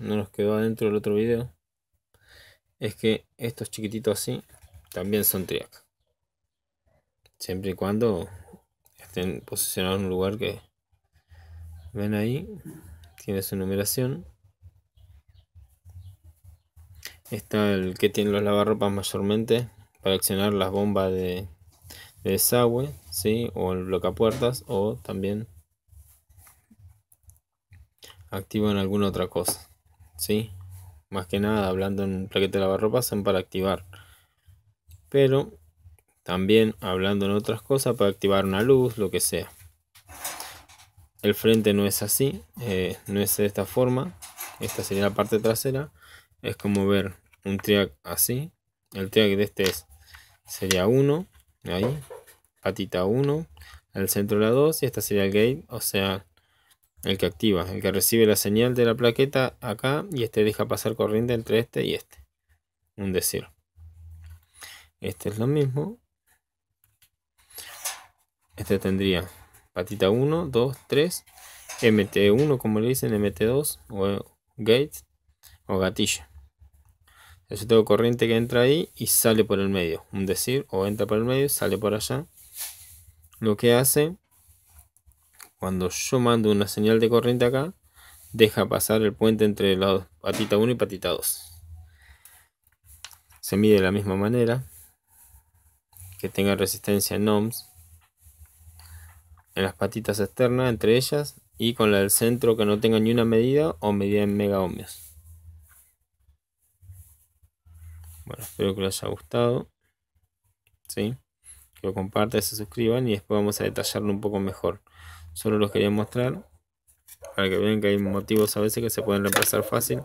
no nos quedó adentro del otro vídeo es que estos chiquititos así también son triac siempre y cuando estén posicionados en un lugar que ven ahí tiene su numeración está el que tiene los lavarropas mayormente para accionar las bombas de, desagüe ¿sí? o el puertas o también activan alguna otra cosa. ¿Sí? Más que nada, hablando en plaquete de lavarropa, son para activar. Pero también hablando en otras cosas para activar una luz, lo que sea. El frente no es así, eh, no es de esta forma. Esta sería la parte trasera. Es como ver un triac así. El triac de este es, sería 1, ahí, patita 1, el centro la 2 y esta sería el gate, o sea, el que activa, el que recibe la señal de la plaqueta acá y este deja pasar corriente entre este y este. Un decir. Este es lo mismo. Este tendría patita 1, 2, 3, MT1 como le dicen, MT2 o gate o gatilla. Entonces tengo corriente que entra ahí y sale por el medio. Un decir, o entra por el medio, sale por allá. Lo que hace cuando yo mando una señal de corriente acá, deja pasar el puente entre la patita 1 y patita 2. Se mide de la misma manera. Que tenga resistencia en ohms. En las patitas externas, entre ellas. Y con la del centro que no tenga ni una medida o medida en mega ohmios. Bueno, espero que les haya gustado. ¿Sí? Que lo compartan, se suscriban y después vamos a detallarlo un poco mejor. Solo los quería mostrar para que vean que hay motivos a veces que se pueden reemplazar fácil.